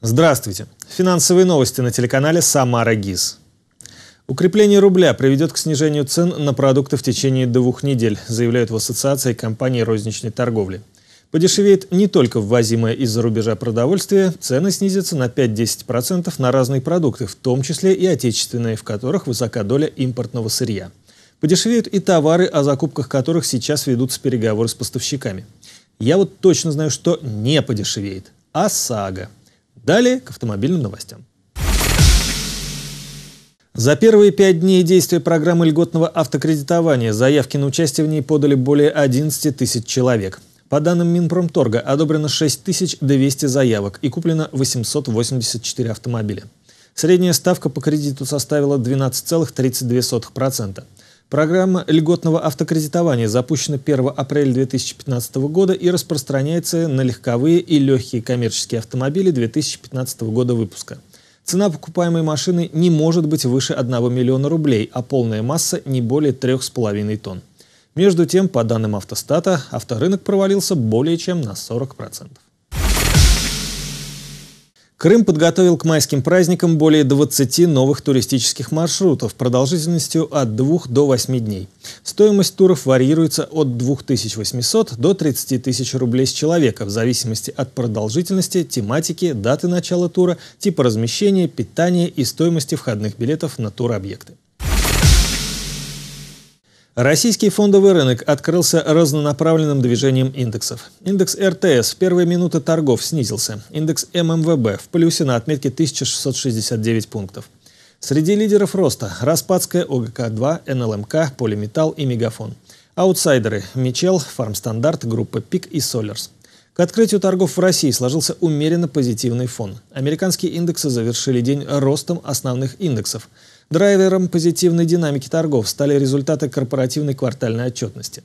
Здравствуйте. Финансовые новости на телеканале «Самара ГИС». Укрепление рубля приведет к снижению цен на продукты в течение двух недель, заявляют в Ассоциации компаний розничной торговли. Подешевеет не только ввозимое из-за рубежа продовольствие, цены снизятся на 5-10% на разные продукты, в том числе и отечественные, в которых высока доля импортного сырья. Подешевеют и товары, о закупках которых сейчас ведутся переговоры с поставщиками. Я вот точно знаю, что не подешевеет а – ОСАГО – Далее к автомобильным новостям. За первые пять дней действия программы льготного автокредитования заявки на участие в ней подали более 11 тысяч человек. По данным Минпромторга, одобрено 6200 заявок и куплено 884 автомобиля. Средняя ставка по кредиту составила 12,32%. Программа льготного автокредитования запущена 1 апреля 2015 года и распространяется на легковые и легкие коммерческие автомобили 2015 года выпуска. Цена покупаемой машины не может быть выше 1 миллиона рублей, а полная масса не более 3,5 тонн. Между тем, по данным автостата, авторынок провалился более чем на 40%. Крым подготовил к майским праздникам более 20 новых туристических маршрутов продолжительностью от 2 до 8 дней. Стоимость туров варьируется от 2800 до 30 тысяч рублей с человека в зависимости от продолжительности, тематики, даты начала тура, типа размещения, питания и стоимости входных билетов на объекты. Российский фондовый рынок открылся разнонаправленным движением индексов. Индекс РТС в первые минуты торгов снизился. Индекс ММВБ в плюсе на отметке 1669 пунктов. Среди лидеров роста – Распадская, ОГК-2, НЛМК, Полиметалл и Мегафон. Аутсайдеры – Мичел, Фармстандарт, группа ПИК и Солерс. К открытию торгов в России сложился умеренно позитивный фон. Американские индексы завершили день ростом основных индексов – Драйвером позитивной динамики торгов стали результаты корпоративной квартальной отчетности.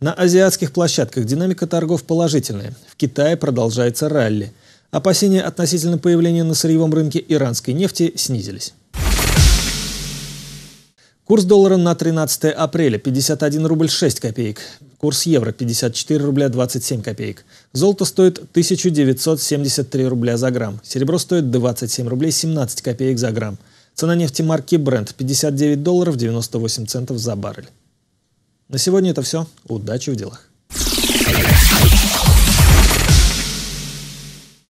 На азиатских площадках динамика торгов положительная. В Китае продолжается ралли. Опасения относительно появления на сырьевом рынке иранской нефти снизились. Курс доллара на 13 апреля 51 рубль 6 копеек. Курс евро 54 рубля 27 копеек. Золото стоит 1973 рубля за грамм. Серебро стоит 27 рублей 17 копеек за грамм. Цена нефти марки Brent 59 долларов 98 центов за баррель. На сегодня это все. Удачи в делах.